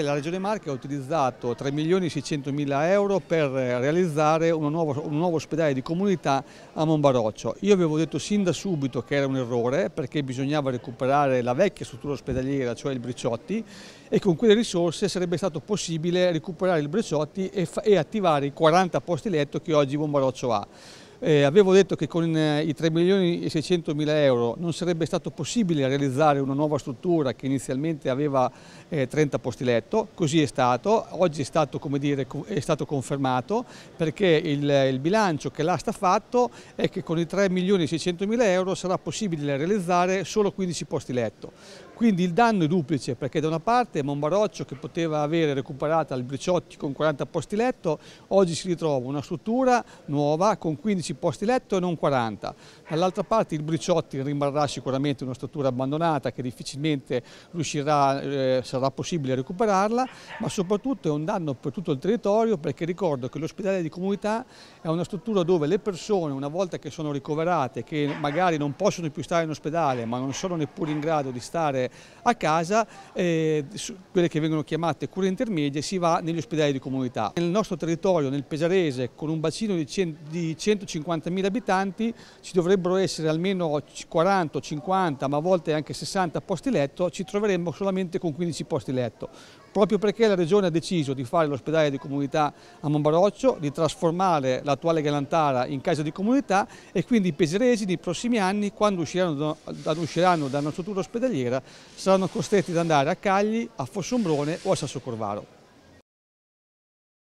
La Regione Marche ha utilizzato 3 milioni 600 mila euro per eh, realizzare nuovo, un nuovo, ospedale di comunità a Monbaroccio. Io avevo detto sin da subito che era un errore perché bisognava recuperare la vecchia struttura ospedaliera, cioè il Briciotti, e con quelle risorse sarebbe stato possibile recuperare il Briciotti e, e attivare i 40 posti letto che oggi Monbaroccio ha. Eh, avevo detto che con eh, i 3 milioni e 600 mila euro non sarebbe stato possibile realizzare una nuova struttura che inizialmente aveva eh, 30 posti letto, così è stato, oggi è stato, dire, è stato confermato perché il, il bilancio che l'asta ha fatto è che con i 3 milioni e 600 mila euro sarà possibile realizzare solo 15 posti letto. Quindi il danno è duplice perché da una parte Monbaroccio che poteva avere recuperata il Briciotti con 40 posti letto, oggi si ritrova una struttura nuova con 15 posti letto e non 40. Dall'altra parte il Briciotti rimarrà sicuramente una struttura abbandonata che difficilmente riuscirà, eh, sarà possibile recuperarla, ma soprattutto è un danno per tutto il territorio perché ricordo che l'ospedale di comunità è una struttura dove le persone una volta che sono ricoverate, che magari non possono più stare in ospedale ma non sono neppure in grado di stare a casa, eh, quelle che vengono chiamate cure intermedie, si va negli ospedali di comunità. Nel nostro territorio, nel Pesarese, con un bacino di, 150.000 abitanti, ci dovrebbero essere almeno 40, 50, ma a volte anche 60 posti letto, ci troveremmo solamente con 15 posti letto. Proprio perché la Regione ha deciso di fare l'ospedale di comunità a Monbaroccio, di trasformare l'attuale Galantara in casa di comunità e quindi i pesaresi nei prossimi anni, quando usciranno, usciranno dalla struttura ospedaliera, saranno costretti ad andare a Cagli, a Fossombrone o a Sassocorvaro.